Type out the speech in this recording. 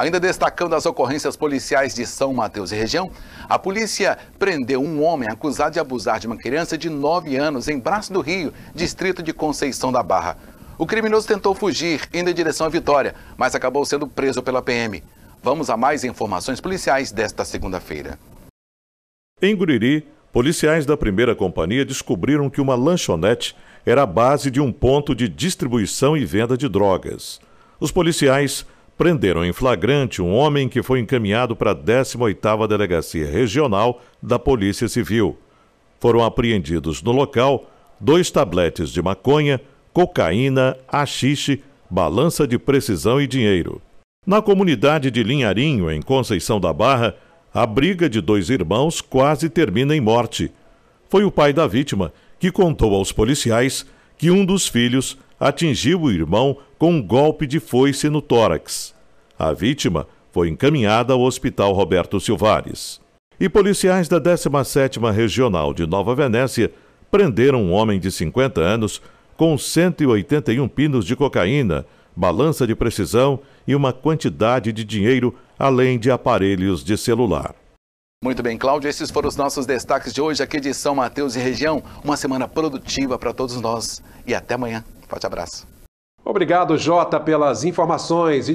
Ainda destacando as ocorrências policiais de São Mateus e região, a polícia prendeu um homem acusado de abusar de uma criança de 9 anos em Braço do Rio, distrito de Conceição da Barra. O criminoso tentou fugir, indo em direção à Vitória, mas acabou sendo preso pela PM. Vamos a mais informações policiais desta segunda-feira. Em Guriri, policiais da primeira companhia descobriram que uma lanchonete era a base de um ponto de distribuição e venda de drogas. Os policiais prenderam em flagrante um homem que foi encaminhado para a 18ª Delegacia Regional da Polícia Civil. Foram apreendidos no local dois tabletes de maconha, cocaína, haxixe, balança de precisão e dinheiro. Na comunidade de Linharinho, em Conceição da Barra, a briga de dois irmãos quase termina em morte. Foi o pai da vítima que contou aos policiais que um dos filhos atingiu o irmão com um golpe de foice no tórax. A vítima foi encaminhada ao Hospital Roberto Silvares. E policiais da 17ª Regional de Nova Venécia prenderam um homem de 50 anos com 181 pinos de cocaína, balança de precisão e uma quantidade de dinheiro, além de aparelhos de celular. Muito bem, Cláudio, esses foram os nossos destaques de hoje aqui de São Mateus e região. Uma semana produtiva para todos nós e até amanhã. Forte abraço. Obrigado, Jota, pelas informações.